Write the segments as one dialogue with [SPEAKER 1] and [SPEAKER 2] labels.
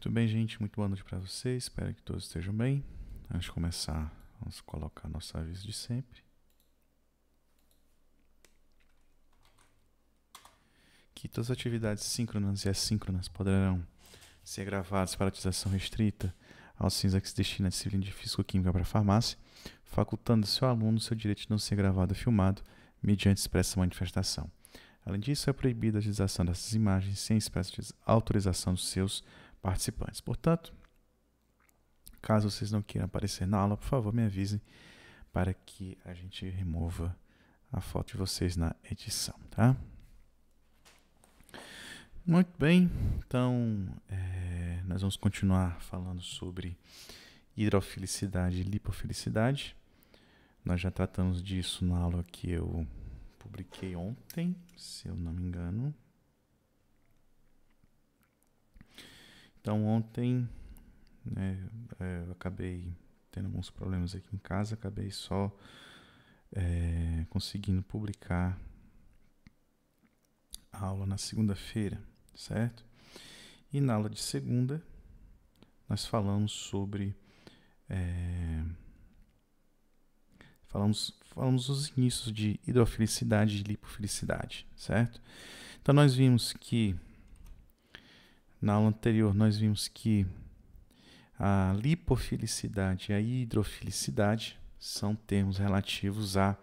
[SPEAKER 1] Muito bem, gente. Muito boa noite para vocês. Espero que todos estejam bem. Antes de começar, vamos colocar nosso aviso de sempre. Que todas as atividades síncronas e assíncronas poderão ser gravadas para utilização restrita aos fins a que se destina De disciplina de Físico-Química para Farmácia, facultando ao seu aluno o seu direito de não ser gravado ou filmado mediante expressa manifestação. Além disso, é proibida a utilização dessas imagens sem expressa autorização dos seus participantes. Portanto, caso vocês não queiram aparecer na aula, por favor, me avisem para que a gente remova a foto de vocês na edição, tá? Muito bem, então é, nós vamos continuar falando sobre hidrofilicidade e lipofilicidade. Nós já tratamos disso na aula que eu publiquei ontem, se eu não me engano. Então ontem né, é, eu acabei tendo alguns problemas aqui em casa, acabei só é, conseguindo publicar a aula na segunda-feira, certo? E na aula de segunda nós falamos sobre é, falamos, falamos os inícios de hidrofilicidade e lipofilicidade, certo? Então nós vimos que na aula anterior, nós vimos que a lipofilicidade e a hidrofilicidade são termos relativos a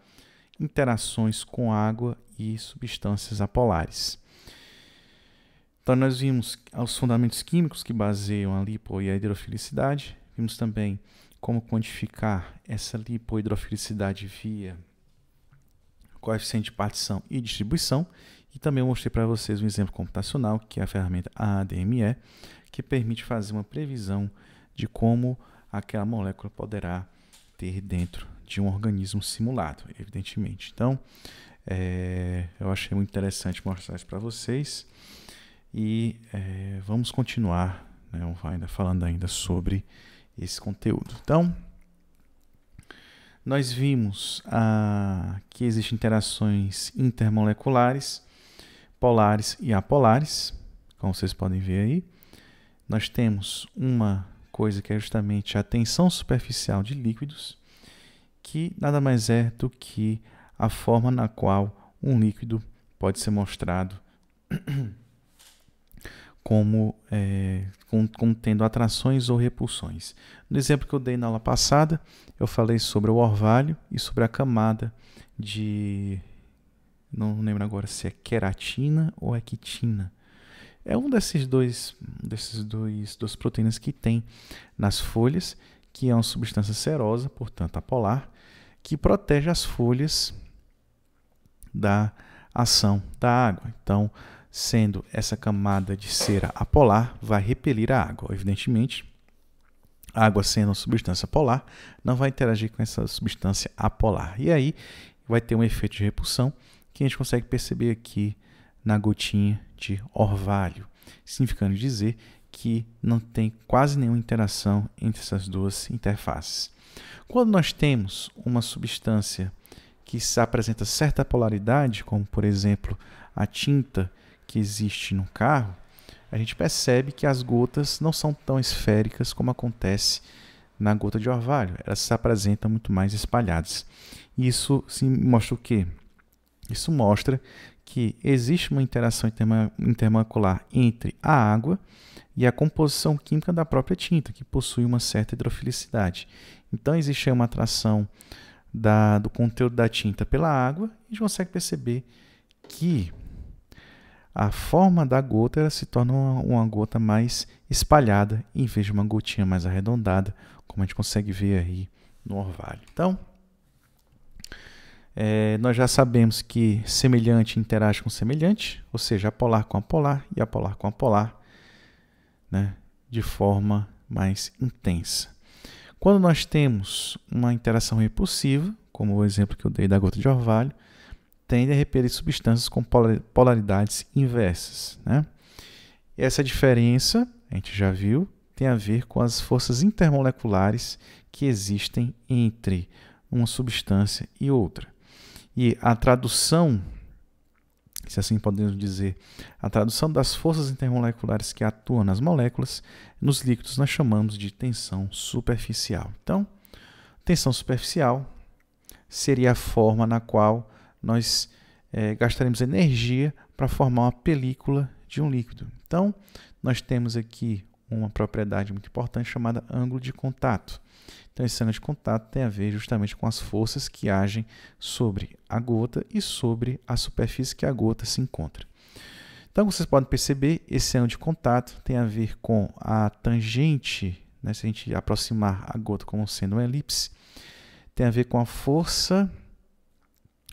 [SPEAKER 1] interações com água e substâncias apolares. Então, nós vimos os fundamentos químicos que baseiam a lipo e a hidrofilicidade, vimos também como quantificar essa hidrofilicidade via coeficiente de partição e distribuição, e também eu mostrei para vocês um exemplo computacional, que é a ferramenta ADME, que permite fazer uma previsão de como aquela molécula poderá ter dentro de um organismo simulado, evidentemente. Então, é, eu achei muito interessante mostrar isso para vocês e é, vamos continuar né, ainda falando ainda sobre esse conteúdo. Então, nós vimos ah, que existem interações intermoleculares polares e apolares, como vocês podem ver aí. Nós temos uma coisa que é justamente a tensão superficial de líquidos, que nada mais é do que a forma na qual um líquido pode ser mostrado como é, contendo atrações ou repulsões. No exemplo que eu dei na aula passada, eu falei sobre o orvalho e sobre a camada de não lembro agora se é queratina ou é quitina. É um desses dois, desses dois, duas proteínas que tem nas folhas, que é uma substância serosa, portanto apolar, que protege as folhas da ação da água. Então, sendo essa camada de cera apolar, vai repelir a água. Evidentemente, a água sendo uma substância polar, não vai interagir com essa substância apolar. E aí vai ter um efeito de repulsão que a gente consegue perceber aqui na gotinha de orvalho, significando dizer que não tem quase nenhuma interação entre essas duas interfaces. Quando nós temos uma substância que apresenta certa polaridade, como por exemplo a tinta que existe no carro, a gente percebe que as gotas não são tão esféricas como acontece na gota de orvalho, elas se apresentam muito mais espalhadas. Isso mostra o quê? Isso mostra que existe uma interação intermolecular entre a água e a composição química da própria tinta, que possui uma certa hidrofilicidade. Então, existe uma atração da, do conteúdo da tinta pela água e a gente consegue perceber que a forma da gota se torna uma, uma, gota mais espalhada em vez de uma gotinha mais arredondada, como a gente consegue ver aí no orvalho. Então, é, nós já sabemos que semelhante interage com semelhante, ou seja, apolar com apolar e apolar com apolar, né, de forma mais intensa. Quando nós temos uma interação repulsiva, como o exemplo que eu dei da gota de orvalho, tende a repelir substâncias com polaridades inversas. Né? essa diferença, a gente já viu, tem a ver com as forças intermoleculares que existem entre uma substância e outra. E a tradução, se assim podemos dizer, a tradução das forças intermoleculares que atuam nas moléculas, nos líquidos nós chamamos de tensão superficial. Então, tensão superficial seria a forma na qual nós é, gastaremos energia para formar uma película de um líquido. Então, nós temos aqui uma propriedade muito importante chamada ângulo de contato. Então, esse sangue de contato tem a ver justamente com as forças que agem sobre a gota e sobre a superfície que a gota se encontra. Então, como vocês podem perceber, esse ângulo de contato tem a ver com a tangente, né? se a gente aproximar a gota como sendo uma elipse, tem a ver com a força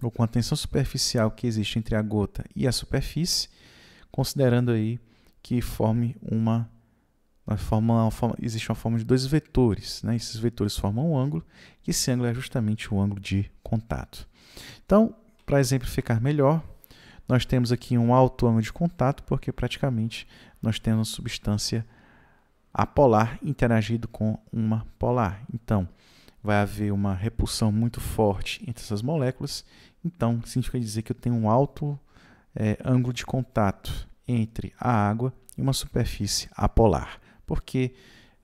[SPEAKER 1] ou com a tensão superficial que existe entre a gota e a superfície, considerando aí que forme uma nós forma, existe uma forma de dois vetores, né? esses vetores formam um ângulo, e esse ângulo é justamente o ângulo de contato. Então, para exemplificar melhor, nós temos aqui um alto ângulo de contato, porque praticamente nós temos uma substância apolar interagindo com uma polar. Então, vai haver uma repulsão muito forte entre essas moléculas, então significa dizer que eu tenho um alto é, ângulo de contato entre a água e uma superfície apolar porque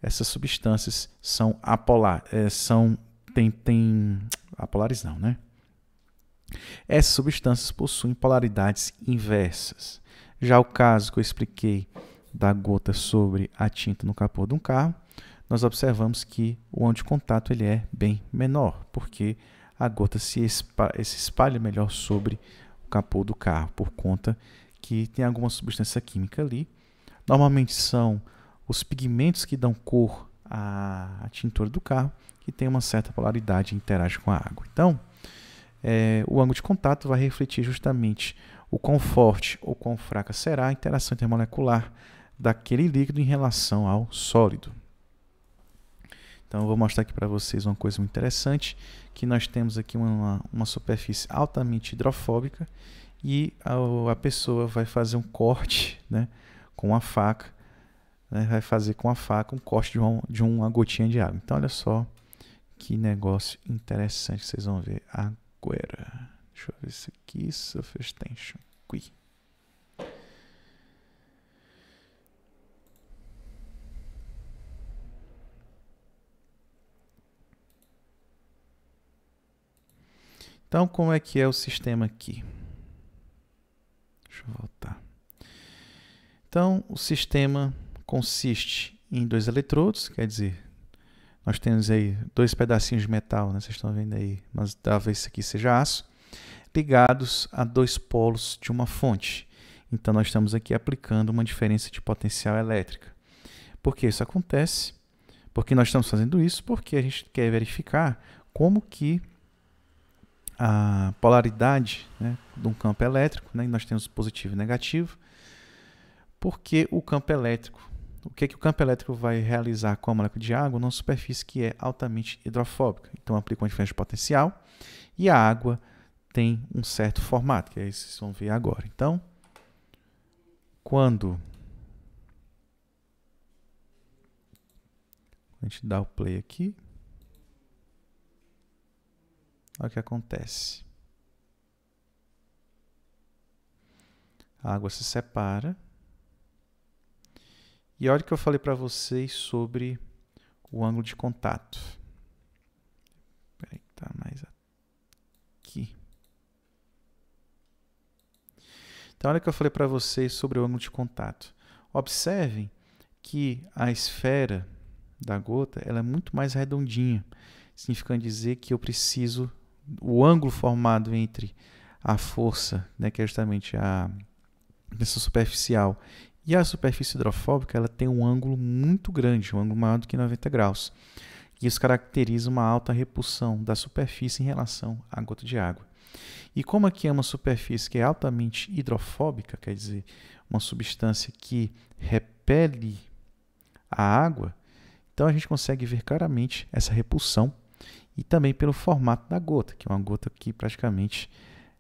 [SPEAKER 1] essas substâncias são apolar, eh, são tem, tem apolares não, né? Essas substâncias possuem polaridades inversas. Já o caso que eu expliquei da gota sobre a tinta no capô de um carro, nós observamos que o contato ele é bem menor, porque a gota se espalha, se espalha melhor sobre o capô do carro, por conta que tem alguma substância química ali. Normalmente são os pigmentos que dão cor à tintura do carro, que tem uma certa polaridade e interage com a água. Então, é, o ângulo de contato vai refletir justamente o quão forte ou quão fraca será a interação intermolecular daquele líquido em relação ao sólido. Então, eu vou mostrar aqui para vocês uma coisa muito interessante, que nós temos aqui uma, uma superfície altamente hidrofóbica e a, a pessoa vai fazer um corte né, com a faca né, vai fazer com a faca um corte de uma, de uma gotinha de água. Então, olha só que negócio interessante vocês vão ver agora. Deixa eu ver isso aqui, surface tension, aqui. Então, como é que é o sistema aqui? Deixa eu voltar. Então, o sistema consiste em dois eletrodos, quer dizer, nós temos aí dois pedacinhos de metal, né? vocês estão vendo aí, mas talvez isso aqui seja aço, ligados a dois polos de uma fonte. Então, nós estamos aqui aplicando uma diferença de potencial elétrica. Por que isso acontece? Porque nós estamos fazendo isso porque a gente quer verificar como que a polaridade né, de um campo elétrico, né, nós temos positivo e negativo, porque o campo elétrico o que, é que o campo elétrico vai realizar com a molécula de água numa superfície que é altamente hidrofóbica. Então, aplica uma diferença de potencial e a água tem um certo formato, que é esse que vocês vão ver agora. Então, quando a gente dá o play aqui, olha o que acontece. A água se separa. E olha que eu falei para vocês sobre o ângulo de contato. aí, tá mais aqui. Então, olha que eu falei para vocês sobre o ângulo de contato. Observem que a esfera da gota ela é muito mais redondinha, significando dizer que eu preciso o ângulo formado entre a força, né, que é justamente a pressão superficial, e a superfície hidrofóbica ela tem um ângulo muito grande, um ângulo maior do que 90 graus. E isso caracteriza uma alta repulsão da superfície em relação à gota de água. E como aqui é uma superfície que é altamente hidrofóbica, quer dizer, uma substância que repele a água, então a gente consegue ver claramente essa repulsão e também pelo formato da gota, que é uma gota que praticamente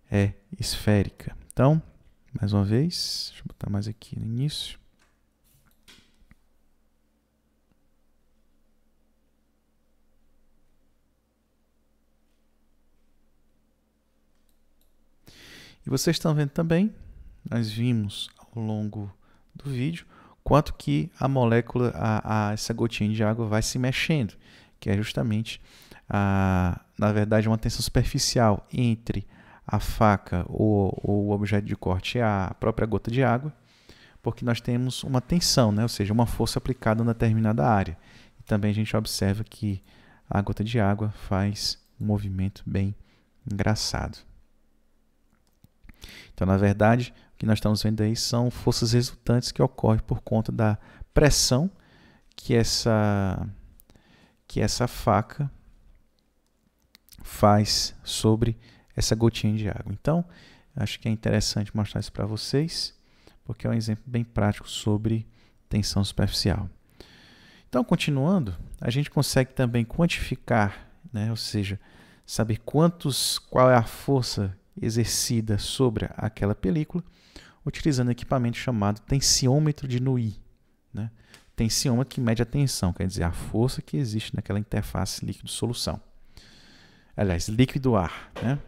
[SPEAKER 1] é esférica. Então, mais uma vez, deixa eu botar mais aqui no início. E vocês estão vendo também, nós vimos ao longo do vídeo, quanto que a molécula, a, a essa gotinha de água vai se mexendo, que é justamente, a, na verdade, uma tensão superficial entre a faca ou, o objeto de corte é a própria gota de água, porque nós temos uma tensão, né? ou seja, uma força aplicada em determinada área. E também a gente observa que a gota de água faz um movimento bem engraçado. Então, na verdade, o que nós estamos vendo aí são forças resultantes que ocorrem por conta da pressão que essa, que essa faca faz sobre essa gotinha de água. Então, acho que é interessante mostrar isso para vocês, porque é um exemplo bem prático sobre tensão superficial. Então, continuando, a gente consegue também quantificar, né? ou seja, saber quantos, qual é a força exercida sobre aquela película, utilizando um equipamento chamado tensiômetro de Nui. Né? Tensiômetro que mede a tensão, quer dizer, a força que existe naquela interface líquido-solução. Aliás, líquido-ar. Né?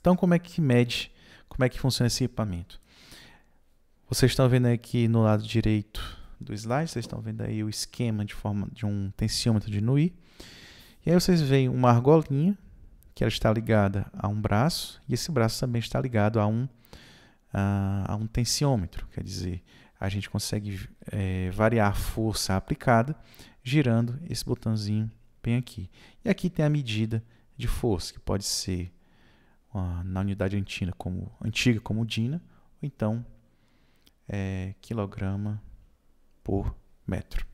[SPEAKER 1] Então, como é que mede? Como é que funciona esse equipamento? Vocês estão vendo aqui no lado direito do slide, vocês estão vendo aí o esquema de forma de um tensiômetro de Nui. E aí vocês veem uma argolinha que ela está ligada a um braço e esse braço também está ligado a um a, a um tensiômetro, quer dizer, a gente consegue é, variar a força aplicada girando esse botãozinho bem aqui. E aqui tem a medida de força, que pode ser na unidade antiga como, antiga como DINA, ou então é, quilograma por metro.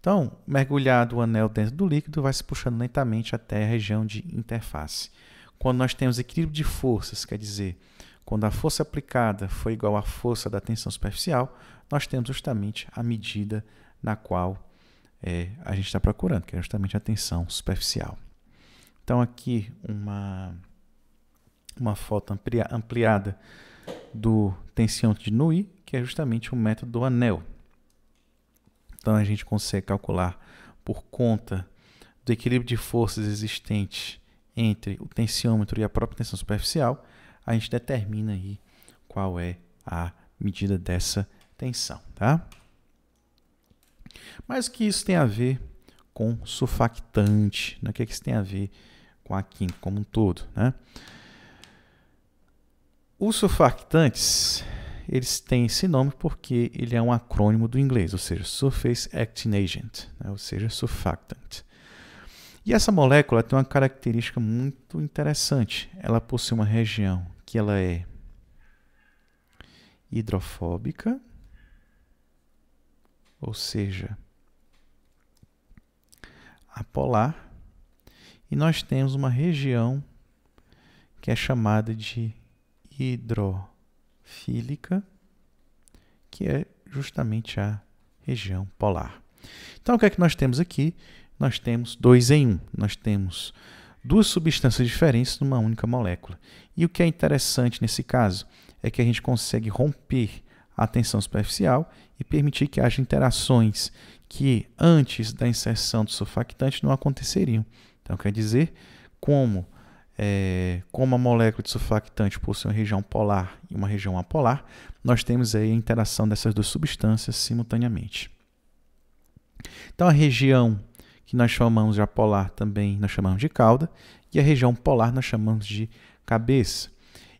[SPEAKER 1] Então, mergulhado o anel dentro do líquido, vai se puxando lentamente até a região de interface. Quando nós temos equilíbrio de forças, quer dizer, quando a força aplicada foi igual à força da tensão superficial, nós temos justamente a medida na qual é, a gente está procurando, que é justamente a tensão superficial. Então aqui uma, uma foto amplia, ampliada do tensiômetro de Nui, que é justamente o método do anel. Então a gente consegue calcular por conta do equilíbrio de forças existente entre o tensiômetro e a própria tensão superficial, a gente determina aí qual é a medida dessa tensão, tá? Mas o que isso tem a ver com surfactante? Né? O que, é que isso tem a ver com a química como um todo, né? Os surfactantes, eles têm esse nome porque ele é um acrônimo do inglês, ou seja, Surface Acting Agent, né? ou seja, surfactant. E essa molécula tem uma característica muito interessante. Ela possui uma região que ela é hidrofóbica, ou seja, apolar, e nós temos uma região que é chamada de hidrofílica, que é justamente a região polar. Então, o que é que nós temos aqui? Nós temos dois em um. Nós temos duas substâncias diferentes numa única molécula. E o que é interessante nesse caso é que a gente consegue romper a tensão superficial e permitir que haja interações que antes da inserção do surfactante não aconteceriam. Então, quer dizer, como, é, como a molécula de surfactante possui uma região polar e uma região apolar, nós temos aí a interação dessas duas substâncias simultaneamente. Então, a região que nós chamamos de apolar também nós chamamos de cauda, e a região polar nós chamamos de cabeça.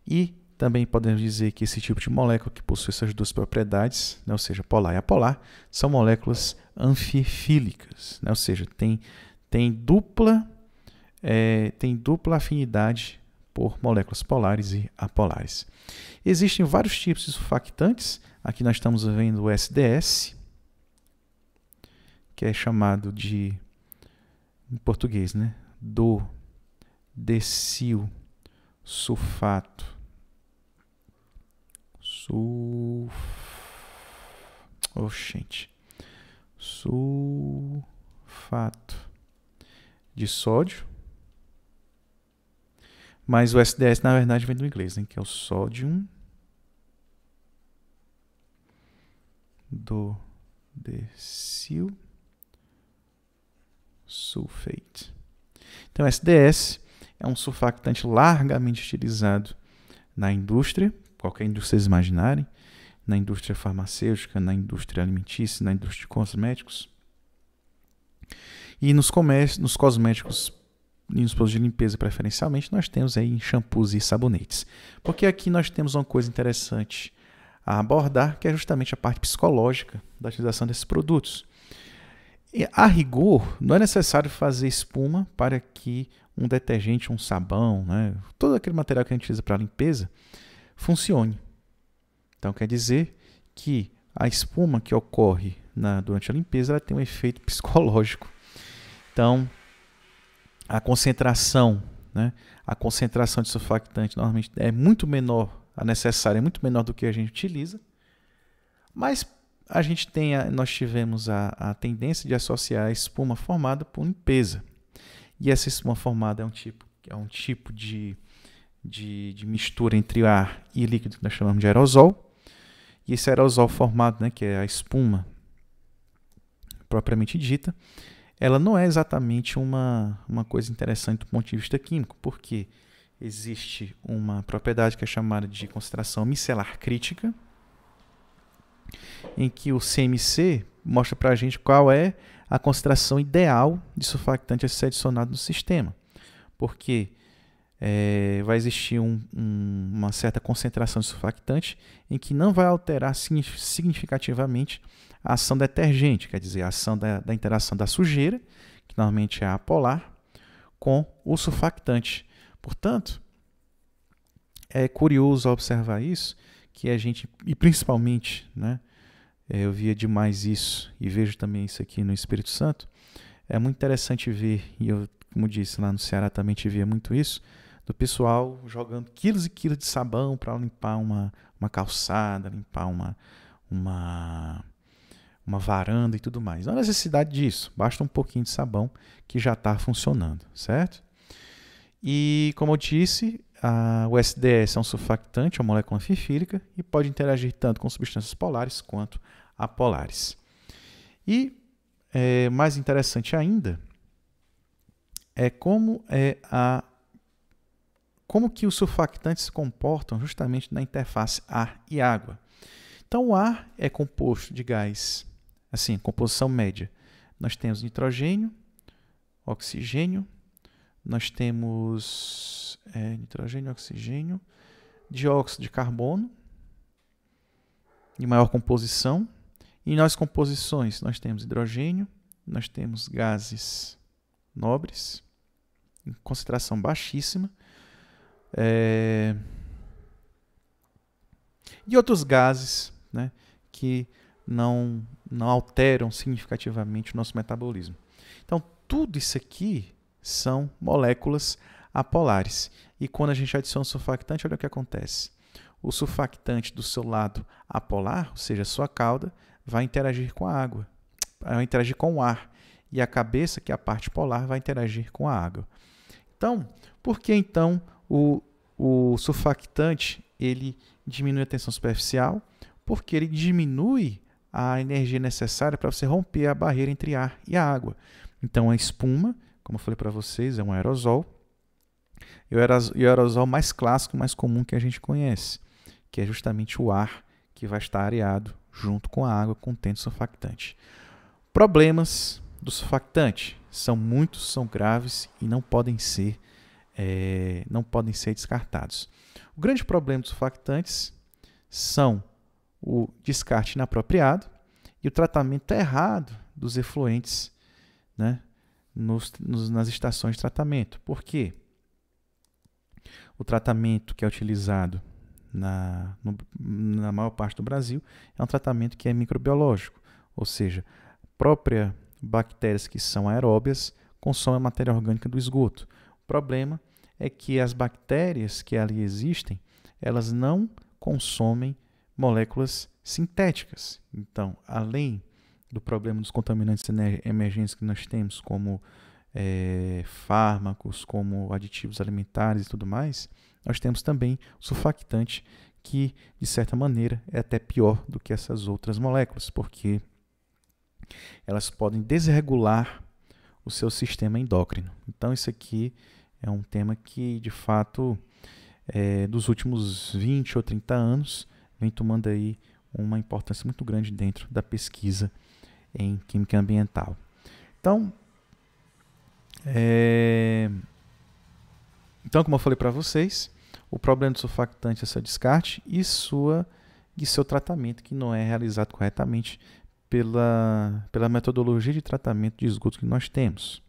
[SPEAKER 1] E também podemos dizer que esse tipo de molécula que possui essas duas propriedades, né, ou seja, polar e apolar, são moléculas anfifílicas, né, ou seja, tem, tem dupla é, tem dupla afinidade por moléculas polares e apolares. Existem vários tipos de surfactantes. Aqui nós estamos vendo o SDS, que é chamado de, em português, né? Do decil sulfato. Sul, Oh, gente. Sulfato de sódio mas o SDS, na verdade, vem do inglês, hein? que é o Sódio do decil sulfate. Então, SDS é um surfactante largamente utilizado na indústria, qualquer indústria vocês imaginarem, na indústria farmacêutica, na indústria alimentícia, na indústria de cosméticos. E nos, comércio, nos cosméticos em produtos de limpeza preferencialmente, nós temos aí shampoos e sabonetes. Porque aqui nós temos uma coisa interessante a abordar, que é justamente a parte psicológica da utilização desses produtos. E, a rigor, não é necessário fazer espuma para que um detergente, um sabão, né, todo aquele material que a gente utiliza para limpeza, funcione. Então quer dizer que a espuma que ocorre na, durante a limpeza ela tem um efeito psicológico. Então, a concentração, né? a concentração de surfactante normalmente é muito menor, a necessária é muito menor do que a gente utiliza, mas a gente tem a, nós tivemos a, a tendência de associar a espuma formada por limpeza. E essa espuma formada é um tipo, é um tipo de, de, de mistura entre ar e líquido que nós chamamos de aerosol. E esse aerosol formado, né, que é a espuma propriamente dita, ela não é exatamente uma, uma coisa interessante do ponto de vista químico, porque existe uma propriedade que é chamada de concentração micelar crítica, em que o CMC mostra para a gente qual é a concentração ideal de surfactante a ser adicionado no sistema, porque é, vai existir um, um, uma certa concentração de surfactante em que não vai alterar significativamente a ação detergente, quer dizer, a ação da, da interação da sujeira, que normalmente é a polar, com o surfactante. Portanto, é curioso observar isso, que a gente, e principalmente, né, é, eu via demais isso e vejo também isso aqui no Espírito Santo, é muito interessante ver, e eu, como disse, lá no Ceará também via muito isso, do pessoal jogando quilos e quilos de sabão para limpar uma, uma calçada, limpar uma, uma uma varanda e tudo mais. Não há necessidade disso, basta um pouquinho de sabão que já está funcionando, certo? E como eu disse, a, o SDS é um surfactante, é uma molécula anfifílica e pode interagir tanto com substâncias polares quanto apolares. E é, mais interessante ainda é como é a como que os surfactantes se comportam justamente na interface ar e água. Então, o ar é composto de gás assim, composição média. Nós temos nitrogênio, oxigênio, nós temos é, nitrogênio, oxigênio, dióxido de carbono, em maior composição. E nas composições, nós temos hidrogênio, nós temos gases nobres, em concentração baixíssima, é, e outros gases né, que não, não alteram significativamente o nosso metabolismo. Então, tudo isso aqui são moléculas apolares. E quando a gente adiciona um surfactante, olha o que acontece. O surfactante do seu lado apolar, ou seja, a sua cauda, vai interagir com a água, vai interagir com o ar. E a cabeça, que é a parte polar, vai interagir com a água. Então, por que então o, o surfactante ele diminui a tensão superficial? Porque ele diminui a energia necessária para você romper a barreira entre ar e água. Então, a espuma, como eu falei para vocês, é um aerosol. E o aerosol mais clássico, mais comum que a gente conhece, que é justamente o ar que vai estar areado junto com a água contendo surfactante. Problemas do surfactante são muitos, são graves e não podem ser é, não podem ser descartados. O grande problema dos surfactantes são o descarte inapropriado e o tratamento errado dos efluentes né, nos, nos, nas estações de tratamento. Por quê? O tratamento que é utilizado na, no, na maior parte do Brasil é um tratamento que é microbiológico, ou seja, próprias bactérias que são aeróbias consomem a matéria orgânica do esgoto. O problema é que as bactérias que ali existem, elas não consomem moléculas sintéticas. Então, além do problema dos contaminantes emergentes que nós temos, como é, fármacos, como aditivos alimentares e tudo mais, nós temos também o surfactante que, de certa maneira, é até pior do que essas outras moléculas, porque elas podem desregular o seu sistema endócrino. Então, isso aqui é um tema que, de fato, é, dos últimos 20 ou 30 anos, vem tomando aí uma importância muito grande dentro da pesquisa em química ambiental. Então, é... então como eu falei para vocês, o problema do surfactante é seu descarte e, sua, e seu tratamento, que não é realizado corretamente pela, pela metodologia de tratamento de esgoto que nós temos.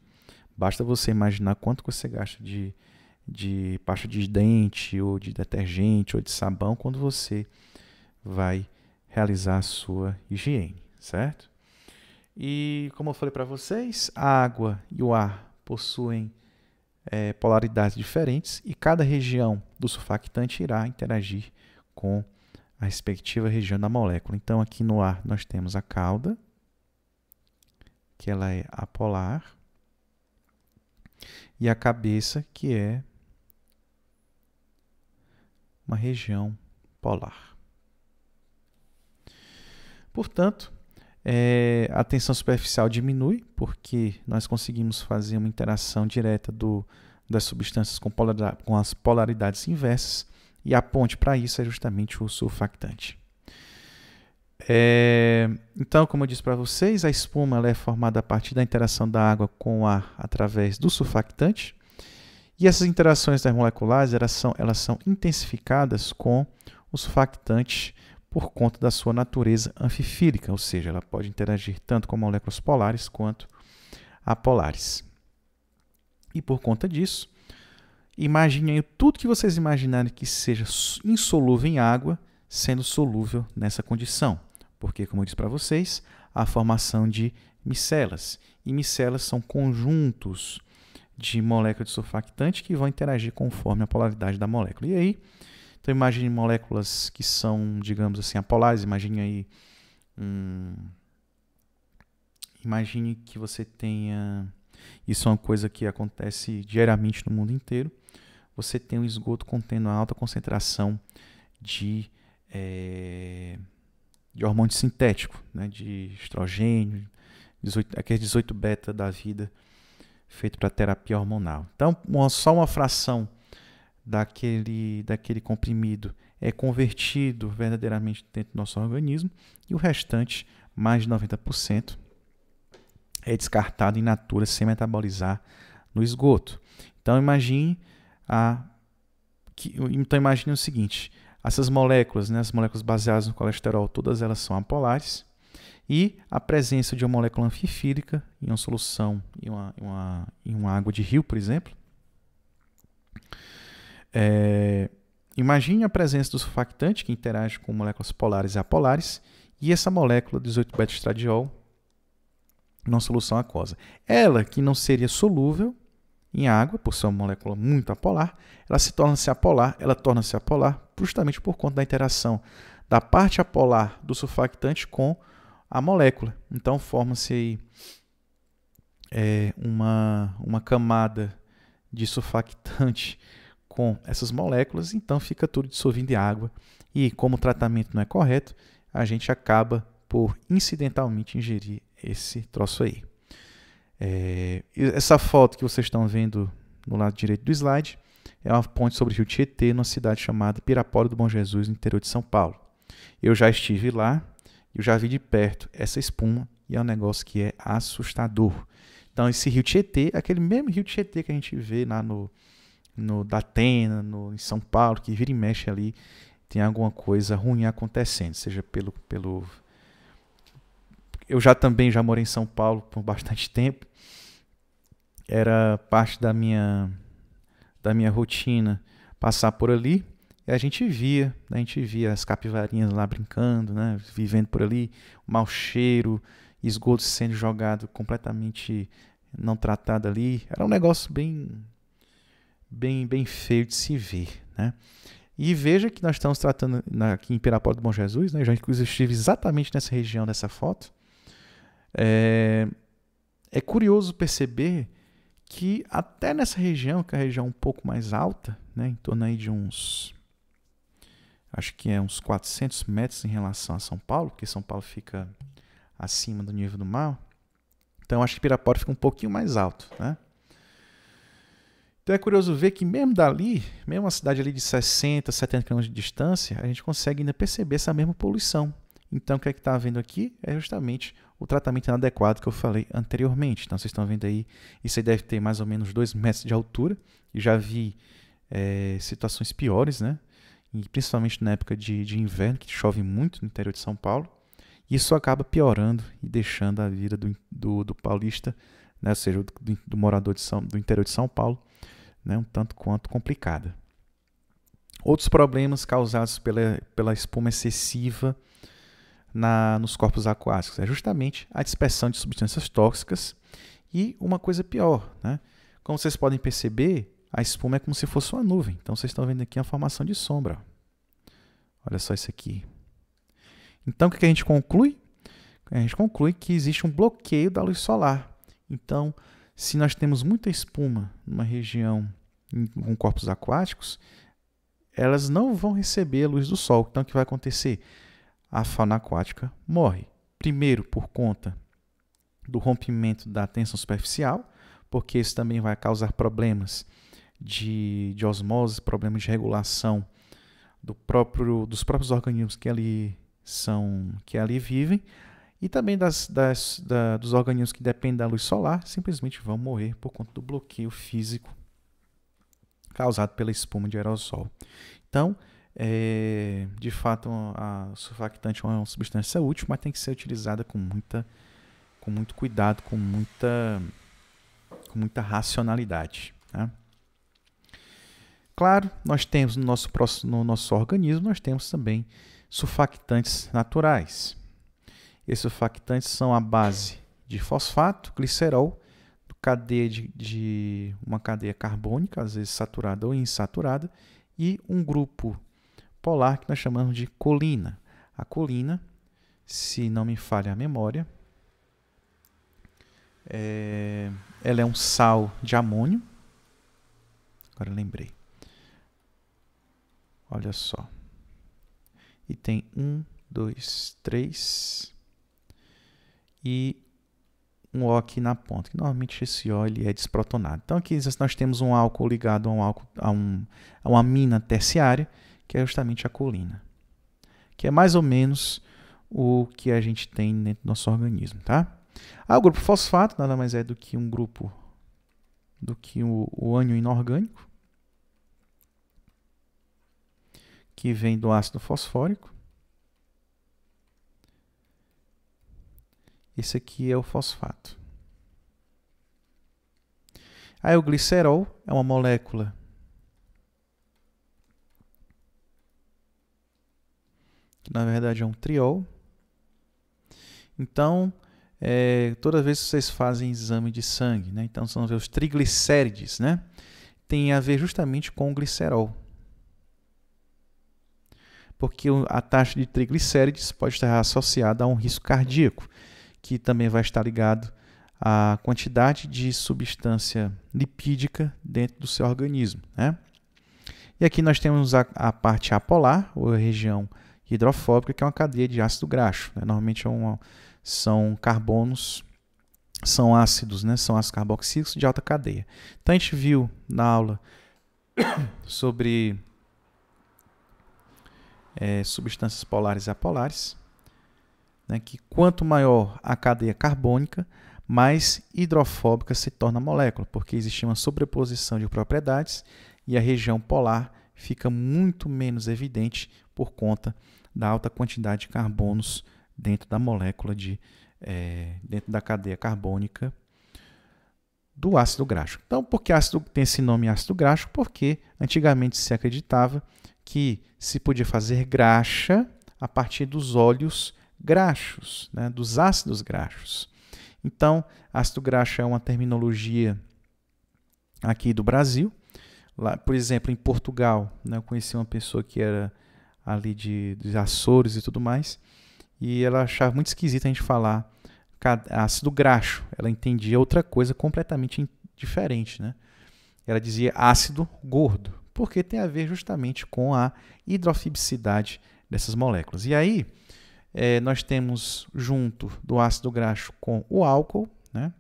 [SPEAKER 1] Basta você imaginar quanto você gasta de, de pasta de dente, ou de detergente, ou de sabão, quando você vai realizar a sua higiene, certo? E como eu falei para vocês, a água e o ar possuem é, polaridades diferentes e cada região do surfactante irá interagir com a respectiva região da molécula. Então, aqui no ar nós temos a cauda, que ela é apolar, e a cabeça, que é uma região polar. Portanto, é, a tensão superficial diminui, porque nós conseguimos fazer uma interação direta do, das substâncias com, com as polaridades inversas, e a ponte para isso é justamente o surfactante. É, então, como eu disse para vocês, a espuma é formada a partir da interação da água com o ar através do surfactante. E essas interações moleculares elas são, elas são intensificadas com o surfactante por conta da sua natureza anfifílica, ou seja, ela pode interagir tanto com moléculas polares quanto apolares. E por conta disso, imaginem tudo que vocês imaginarem que seja insolúvel em água, sendo solúvel nessa condição. Porque, como eu disse para vocês, a formação de micelas. E micelas são conjuntos de moléculas de surfactante que vão interagir conforme a polaridade da molécula. E aí, então imagine moléculas que são, digamos assim, apolares. Imagine aí. Hum, imagine que você tenha. Isso é uma coisa que acontece diariamente no mundo inteiro. Você tem um esgoto contendo alta concentração de, é, de hormônio sintético, né, de estrogênio, 18, aqueles 18 beta da vida feito para terapia hormonal. Então, uma, só uma fração daquele, daquele comprimido é convertido verdadeiramente dentro do nosso organismo e o restante, mais de 90%, é descartado em natura sem metabolizar no esgoto. Então imagine a que, então imagine o seguinte, essas moléculas, né, as moléculas baseadas no colesterol, todas elas são apolares e a presença de uma molécula anfifílica em uma solução em uma, em uma, em uma água de rio, por exemplo, é, imagine a presença do surfactante que interage com moléculas polares e apolares e essa molécula 18-beta-estradiol numa solução aquosa. Ela, que não seria solúvel em água, por ser uma molécula muito apolar, ela se torna-se apolar, ela torna-se apolar justamente por conta da interação da parte apolar do surfactante com a molécula. Então forma-se é, uma, uma camada de surfactante com essas moléculas, então fica tudo dissolvido em água. E como o tratamento não é correto, a gente acaba por incidentalmente ingerir esse troço aí. É, essa foto que vocês estão vendo no lado direito do slide é uma ponte sobre o rio Tietê, numa cidade chamada Pirapora do Bom Jesus, no interior de São Paulo. Eu já estive lá, eu já vi de perto essa espuma e é um negócio que é assustador. Então, esse rio Tietê, aquele mesmo rio Tietê que a gente vê lá no, no Datena, no, em São Paulo, que vira e mexe ali, tem alguma coisa ruim acontecendo, seja pelo, pelo... Eu já também já morei em São Paulo por bastante tempo, era parte da minha, da minha rotina passar por ali, e a gente via, a gente via as capivarinhas lá brincando, né, vivendo por ali, mau cheiro, esgoto sendo jogado completamente não tratado ali. Era um negócio bem bem, bem feio de se ver, né? E veja que nós estamos tratando na, aqui em Pirapora do Bom Jesus, né? Eu já inclusive estive exatamente nessa região dessa foto. É, é curioso perceber que até nessa região, que é a região um pouco mais alta, né? em torno aí de uns, acho que é uns 400 metros em relação a São Paulo, porque São Paulo fica acima do nível do mar. Então acho que Pirapora fica um pouquinho mais alto, né? Então é curioso ver que mesmo dali, mesmo uma cidade ali de 60, 70 km de distância, a gente consegue ainda perceber essa mesma poluição. Então o que é que está havendo aqui é justamente o tratamento inadequado que eu falei anteriormente. Então vocês estão vendo aí, isso aí deve ter mais ou menos 2 metros de altura. E já vi é, situações piores, né? E principalmente na época de, de inverno, que chove muito no interior de São Paulo. Isso acaba piorando e deixando a vida do, do, do paulista, né? ou seja, do, do morador de São, do interior de São Paulo, né, um tanto quanto complicada. Outros problemas causados pela, pela espuma excessiva na, nos corpos aquáticos é justamente a dispersão de substâncias tóxicas e uma coisa pior, né? Como vocês podem perceber, a espuma é como se fosse uma nuvem. Então vocês estão vendo aqui a formação de sombra. Olha só isso aqui. Então o que a gente conclui? A gente conclui que existe um bloqueio da luz solar. Então, se nós temos muita espuma numa região com corpos aquáticos, elas não vão receber a luz do sol. Então, o que vai acontecer? A fauna aquática morre. Primeiro, por conta do rompimento da tensão superficial, porque isso também vai causar problemas de, de osmose, problemas de regulação do próprio, dos próprios organismos que ali são que ali vivem e também das, das, da, dos organismos que dependem da luz solar simplesmente vão morrer por conta do bloqueio físico causado pela espuma de aerossol. Então, é, de fato, a surfactante é uma substância útil, mas tem que ser utilizada com, muita, com muito cuidado, com muita, com muita racionalidade. Né? Claro, nós temos no nosso, no nosso organismo, nós temos também surfactantes naturais. Esses surfactantes são a base de fosfato, glicerol, cadeia de, de, uma cadeia carbônica, às vezes saturada ou insaturada, e um grupo polar que nós chamamos de colina. A colina, se não me falha a memória, é, ela é um sal de amônio. Agora lembrei. Olha só. E tem um, dois, três, e um O aqui na ponta, que normalmente esse O ele é desprotonado. Então aqui nós temos um álcool ligado a, um álcool, a, um, a uma amina terciária, que é justamente a colina, que é mais ou menos o que a gente tem dentro do nosso organismo, tá? Ah, o grupo fosfato nada mais é do que um grupo do que o, o ânion inorgânico, que vem do ácido fosfórico. Esse aqui é o fosfato. Aí ah, é o glicerol é uma molécula que na verdade é um triol. Então, é, toda vez que vocês fazem exame de sangue, né? então são os triglicérides, né? tem a ver justamente com o glicerol. Porque a taxa de triglicérides pode estar associada a um risco cardíaco que também vai estar ligado à quantidade de substância lipídica dentro do seu organismo. Né? E aqui nós temos a, a parte apolar, ou a região hidrofóbica, que é uma cadeia de ácido graxo. Né? Normalmente é uma, são carbonos, são ácidos, né? são ácidos carboxílicos de alta cadeia. Então a gente viu na aula sobre é, substâncias polares e apolares né, que quanto maior a cadeia carbônica, mais hidrofóbica se torna a molécula, porque existe uma sobreposição de propriedades e a região polar fica muito menos evidente por conta da alta quantidade de carbonos dentro da molécula de é, dentro da cadeia carbônica do ácido graxo. Então, por que ácido tem esse nome ácido graxo? Porque antigamente se acreditava que se podia fazer graxa a partir dos óleos graxos, né, dos ácidos graxos. Então, ácido graxo é uma terminologia aqui do Brasil. Lá, por exemplo, em Portugal, né, eu conheci uma pessoa que era ali de, dos Açores e tudo mais, e ela achava muito esquisito a gente falar ácido graxo. Ela entendia outra coisa completamente diferente, né? Ela dizia ácido gordo, porque tem a ver justamente com a hidrofibicidade dessas moléculas. E aí, é, nós temos junto do ácido graxo com o álcool, né?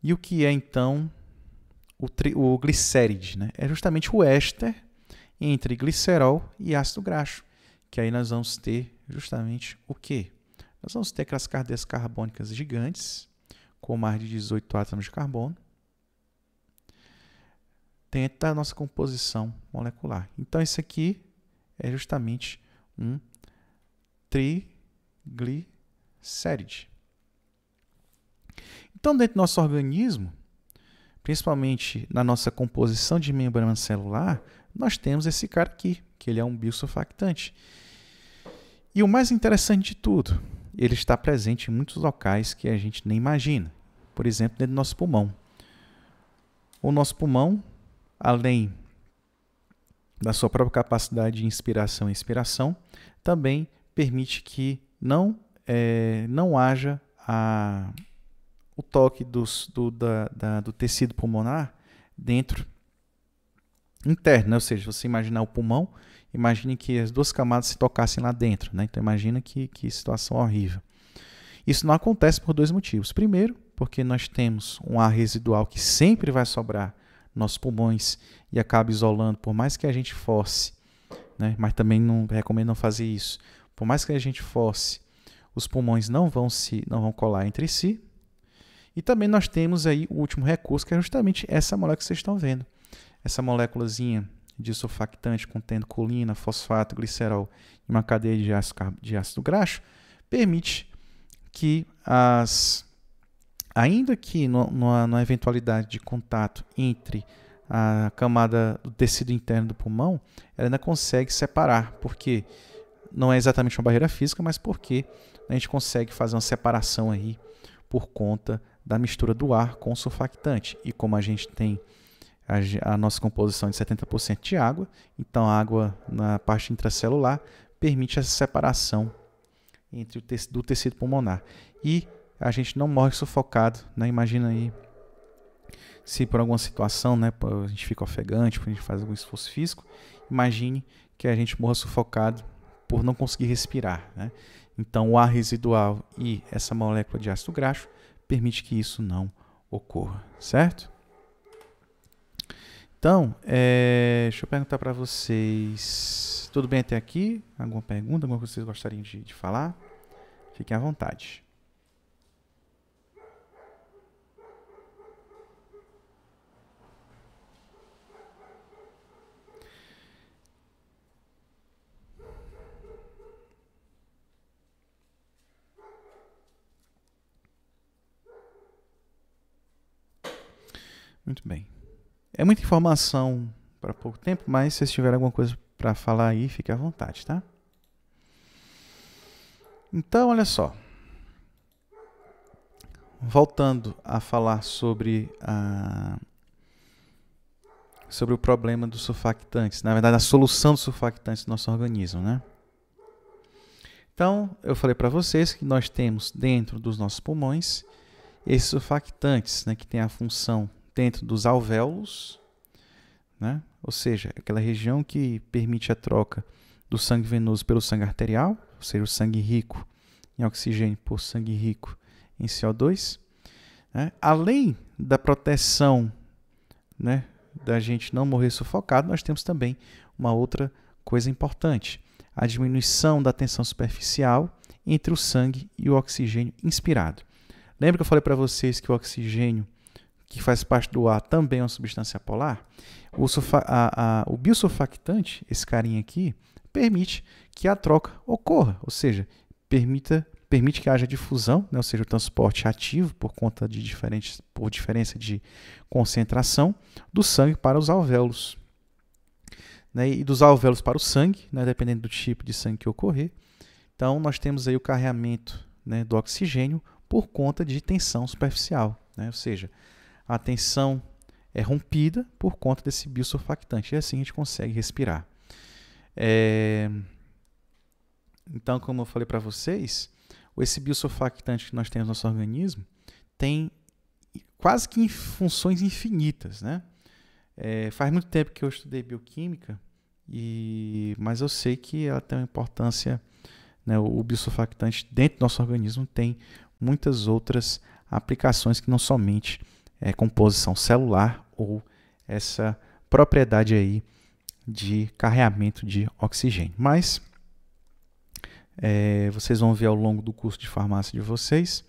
[SPEAKER 1] E o que é então o, tri, o glicéride? Né? É justamente o éster entre glicerol e ácido graxo, que aí nós vamos ter justamente o quê? Nós vamos ter aquelas cadeias carbônicas gigantes, com mais de 18 átomos de carbono, dentro da nossa composição molecular. Então, isso aqui é justamente um triglicéride. Então, dentro do nosso organismo, principalmente na nossa composição de membrana celular, nós temos esse cara aqui, que ele é um biosulfactante. E o mais interessante de tudo, ele está presente em muitos locais que a gente nem imagina. Por exemplo, dentro do nosso pulmão. O nosso pulmão, além da sua própria capacidade de inspiração e inspiração, também permite que não, é, não haja a, o toque dos, do, da, da, do tecido pulmonar dentro interno, né? ou seja, você imaginar o pulmão, imagine que as duas camadas se tocassem lá dentro, né? então imagina que, que situação horrível. Isso não acontece por dois motivos. Primeiro, porque nós temos um ar residual que sempre vai sobrar nossos pulmões e acaba isolando, por mais que a gente force, né? mas também não recomendo não fazer isso. Por mais que a gente force, os pulmões não vão se não vão colar entre si. E também nós temos aí o último recurso, que é justamente essa molécula que vocês estão vendo. Essa moléculazinha de surfactante contendo colina, fosfato, glicerol e uma cadeia de ácido, de ácido graxo permite que as ainda que na eventualidade de contato entre a camada do tecido interno do pulmão, ela ainda consegue separar, porque não é exatamente uma barreira física, mas porque a gente consegue fazer uma separação aí por conta da mistura do ar com o surfactante. E como a gente tem a, a nossa composição de 70% de água, então a água na parte intracelular permite essa separação entre o do tecido pulmonar. E a gente não morre sufocado, né? Imagina aí se por alguma situação, né, a gente fica ofegante, a gente faz algum esforço físico, imagine que a gente morra sufocado por não conseguir respirar, né? Então, o ar residual e essa molécula de ácido graxo permite que isso não ocorra, certo? Então, é, deixa eu perguntar para vocês. Tudo bem até aqui? Alguma pergunta, alguma coisa que vocês gostariam de, de falar? Fiquem à vontade. Muito bem. É muita informação para pouco tempo, mas se vocês tiverem alguma coisa para falar aí, fique à vontade, tá? Então, olha só. Voltando a falar sobre a sobre o problema dos surfactantes, na verdade a solução dos surfactantes no nosso organismo, né? Então, eu falei para vocês que nós temos dentro dos nossos pulmões esses surfactantes, né, que tem a função dentro dos alvéolos, né? ou seja, aquela região que permite a troca do sangue venoso pelo sangue arterial, ou seja, o sangue rico em oxigênio por sangue rico em CO2. Né? Além da proteção né, da gente não morrer sufocado, nós temos também uma outra coisa importante: a diminuição da tensão superficial entre o sangue e o oxigênio inspirado. Lembra que eu falei para vocês que o oxigênio que faz parte do ar, também é uma substância polar, o, sulfa, a, a, o esse carinha aqui, permite que a troca ocorra, ou seja, permita, permite que haja difusão, né? ou seja, o transporte ativo por conta de diferentes, por diferença de concentração do sangue para os alvéolos. Né? E dos alvéolos para o sangue, né? dependendo do tipo de sangue que ocorrer. Então, nós temos aí o carreamento né, do oxigênio por conta de tensão superficial, né, ou seja, a tensão é rompida por conta desse biosurfactante. E assim a gente consegue respirar. É... Então, como eu falei para vocês, esse biosurfactante que nós temos no nosso organismo tem quase que funções infinitas. Né? É, faz muito tempo que eu estudei bioquímica, e... mas eu sei que ela tem uma importância. Né? O biosurfactante dentro do nosso organismo tem muitas outras aplicações que não somente é, composição celular ou essa propriedade aí de carreamento de oxigênio. Mas é, vocês vão ver ao longo do curso de farmácia de vocês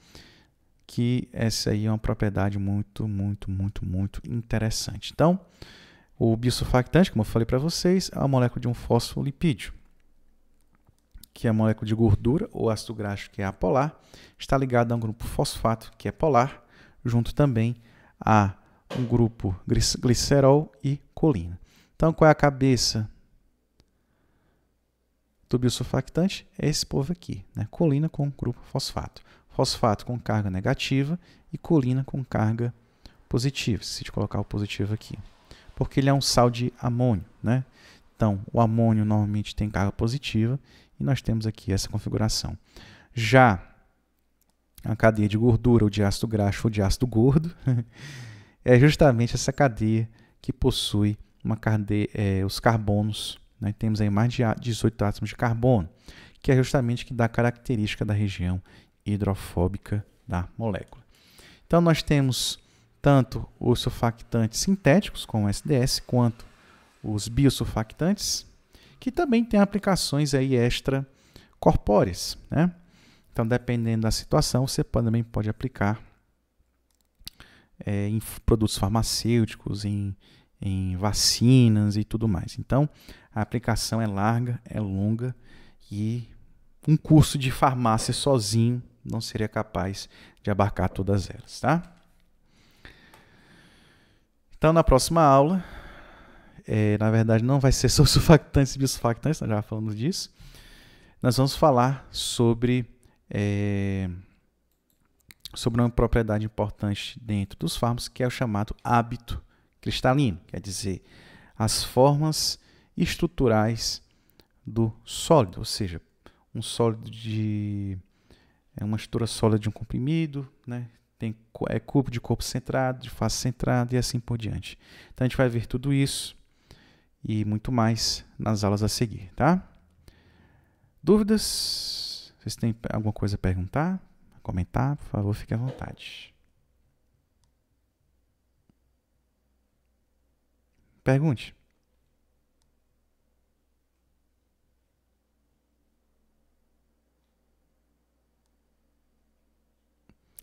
[SPEAKER 1] que essa aí é uma propriedade muito, muito, muito, muito interessante. Então, o bisulfactante, como eu falei para vocês, é uma molécula de um fosfolipídio, que é a molécula de gordura ou ácido graxo, que é apolar, está ligado a um grupo fosfato, que é polar, junto também a um grupo glicerol e colina. Então, qual é a cabeça do biosulfactante? É esse povo aqui, né? colina com grupo fosfato. Fosfato com carga negativa e colina com carga positiva, se colocar o positivo aqui. Porque ele é um sal de amônio. Né? Então, o amônio normalmente tem carga positiva e nós temos aqui essa configuração. Já a cadeia de gordura, ou de ácido graxo ou de ácido gordo, é justamente essa cadeia que possui uma cadeia, é, os carbonos. Né? Temos aí mais de 18 átomos de carbono, que é justamente que dá a característica da região hidrofóbica da molécula. Então, nós temos tanto os sulfactantes sintéticos, como o SDS, quanto os biosulfactantes, que também têm aplicações aí extracorpóreas. Né? Então, dependendo da situação, você também pode aplicar é, em produtos farmacêuticos, em, em vacinas e tudo mais. Então, a aplicação é larga, é longa e um curso de farmácia sozinho não seria capaz de abarcar todas elas, tá? Então, na próxima aula, é, na verdade, não vai ser sobre surfactantes e biosurfactantes, nós já falamos disso. Nós vamos falar sobre é, sobre uma propriedade importante dentro dos fármacos, que é o chamado hábito cristalino, quer dizer, as formas estruturais do sólido, ou seja, um sólido de é uma estrutura sólida de um comprimido, né? Tem é cubo de corpo centrado, de face centrada e assim por diante. Então a gente vai ver tudo isso e muito mais nas aulas a seguir, tá? Dúvidas? Vocês têm alguma coisa a perguntar? A comentar? Por favor, fique à vontade. Pergunte.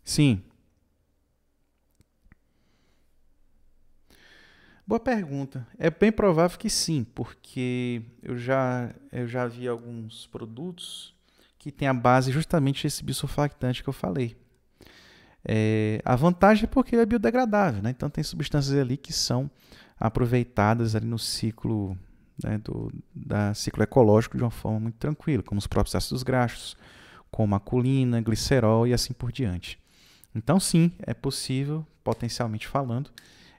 [SPEAKER 1] Sim. Boa pergunta. É bem provável que sim, porque eu já, eu já vi alguns produtos que tem a base justamente esse biosulfactante que eu falei. É, a vantagem é porque ele é biodegradável, né? então tem substâncias ali que são aproveitadas ali no ciclo né, do da ciclo ecológico de uma forma muito tranquila, como os próprios ácidos graxos, como a colina, glicerol e assim por diante. Então, sim, é possível, potencialmente falando,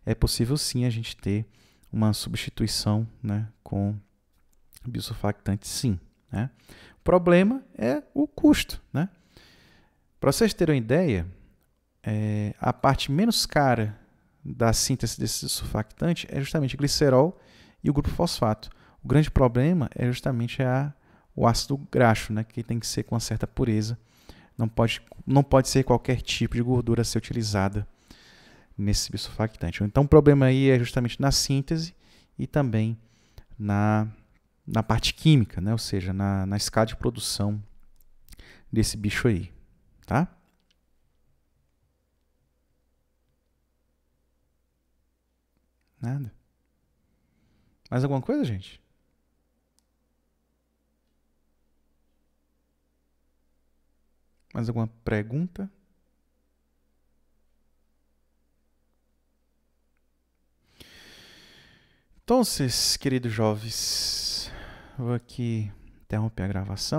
[SPEAKER 1] é possível sim a gente ter uma substituição né, com biosulfactante, sim. Né? problema é o custo. Né? Para vocês terem uma ideia, é, a parte menos cara da síntese desse surfactante é justamente o glicerol e o grupo fosfato. O grande problema é justamente a, o ácido graxo, né, que tem que ser com uma certa pureza. Não pode, não pode ser qualquer tipo de gordura a ser utilizada nesse bisulfactante. Então, o problema aí é justamente na síntese e também na na parte química, né? ou seja, na, na escala de produção desse bicho aí, tá? Nada. Mais alguma coisa, gente? Mais alguma pergunta? Então, queridos jovens, Vou aqui interromper a gravação.